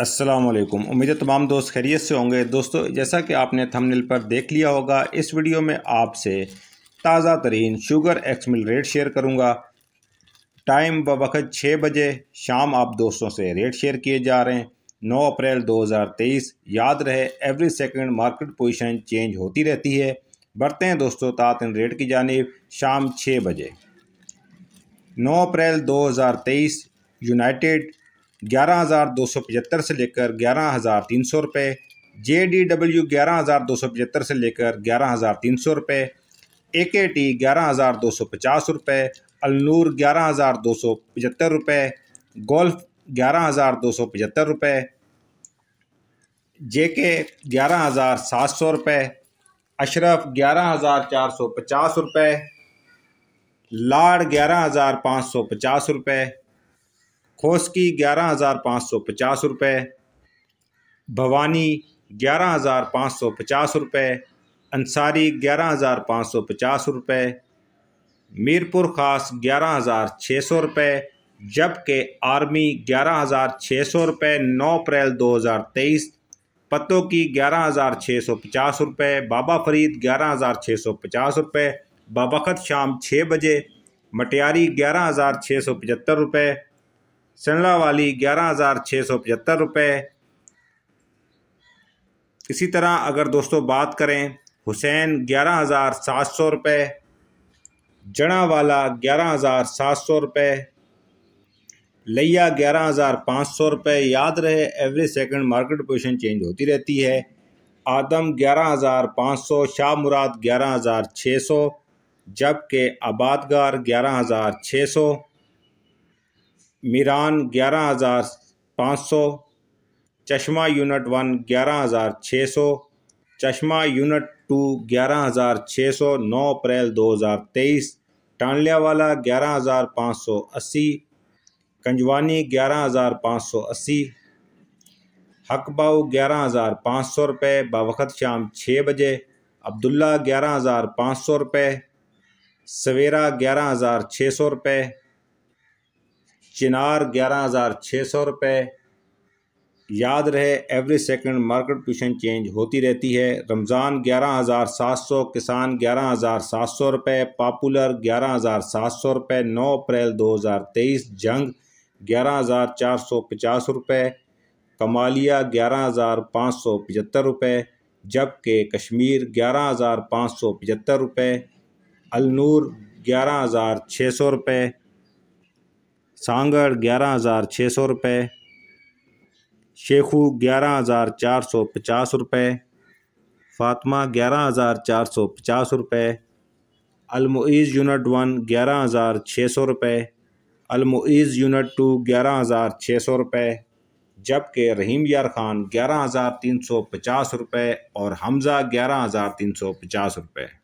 अस्सलाम वालेकुम उम्मीद है तमाम दोस्त खैरियत से होंगे दोस्तों जैसा कि आपने थंबनेल पर देख लिया होगा इस वीडियो में आपसे ताज़ा तरीन sugar ex mill rate share करूँगा टाइम ब वक्त छः बजे शाम आप दोस्तों से रेट शेयर किए जा रहे हैं 9 अप्रैल 2023 याद रहे every second market position change होती रहती है बढ़ते हैं दोस्तों इन रेट की जानब शाम छः बजे 9 अप्रैल 2023 यूनाइटेड ग्यारह हज़ार दो सौ पचहत्तर से लेकर ग्यारह हज़ार तीन सौ रुपये जे डी डब्ल्यू ग्यारह हज़ार दो सौ पचहत्तर से लेकर ग्यारह हज़ार तीन सौ रुपये ए के टी ग्यारह हज़ार दो सौ पचास रुपये अलनूर ग्यारह हज़ार दो सौ पचहत्तर रुपये गोल्फ ग्यारह हज़ार दो सौ पचहत्तर रुपये जे के ग्यारह हज़ार सात सौ रुपये अशरफ ग्यारह हज़ार चार सौ पचास रुपये लाड ग्यारह हज़ार पाँच सौ पचास रुपये की ग्यारह हज़ार पाँच सौ पचास रुपये भवानी ग्यारह हज़ार पाँच सौ पचास रुपये अंसारी ग्यारह हज़ार पाँच सौ पचास रुपये मीरपुर खास ग्यारह हज़ार छः सौ रुपये जबकि आर्मी ग्यारह हज़ार छः सौ रुपये नौ अप्रैल दो हज़ार तेईस पत्तों की ग्यारह हज़ार छः सौ पचास रुपये बाबा फरीद ग्यारह हज़ार छः सौ पचास रुपये बाबाखत शाम छः बजे मटियारी ग्यारह हज़ार छः सौ पचहत्तर रुपये शिमला वाली ग्यारह हज़ार छः सौ पचहत्तर रुपये इसी तरह अगर दोस्तों बात करें हुसैन ग्यारह हज़ार सात सौ रुपये जड़ा वाला ग्यारह हज़ार सात सौ रुपये लिया ग्यारह हज़ार पाँच सौ रुपये याद रहे every second market position change होती रहती है आदम ग्यारह हज़ार पाँच सौ शाह मुराद ग्यारह हज़ार छः सौ जबकि आबादगार ग्यारह हज़ार छः सौ मीरान ग्यारह हज़ार पाँच सौ चश्मा यूनिट वन ग्यारह हज़ार छः सौ चश्मा यूनिट टू ग्यारह हज़ार छः सौ नौ अप्रैल दो हज़ार तेईस वाला ग्यारह हज़ार पाँच सौ अस्सी कंजवानी ग्यारह हज़ार पाँच सौ अस्सी हकबाऊ ग्यारह हज़ार पाँच सौ रुपये बावक़त शाम छः बजे अब्दुल्ला ग्यारह हज़ार पाँच सौ रुपये सवेरा ग्यारह हज़ार छः सौ रुपये चिनार ग्यारह हज़ार छः सौ रुपये याद रहे every second market position change होती रहती है रमज़ान ग्यारह हज़ार सात सौ किसान ग्यारह हज़ार सात सौ रुपये पापुलर ग्यारह हज़ार सात सौ रुपये नौ अप्रैल दो हज़ार तेईस जंग ग्यारह हज़ार चार सौ पचास रुपये कमालिया ग्यारह हज़ार पाँच सौ पचहत्तर रुपये जबकि कश्मीर ग्यारह हज़ार पाँच सौ पचहत्तर रुपये अलनूर ग्यारह हज़ार छः सौ रुपये सांगड़ ग्यारह हज़ार छः सौ रुपये शेखू ग्यारह हज़ार चार सौ पचास रुपये फातमा ग्यारह हज़ार चार सौ पचास रुपये अलमुइज़ यूनिट वन ग्यारह हज़ार छः सौ रुपये अलमुइज़ यूनिट टू ग्यारह हज़ार छः सौ रुपये जबकि रहीम यार खान ग्यारह हज़ार तीन सौ पचास रुपये और हमज़ा ग्यारह हज़ार तीन सौ पचास रुपये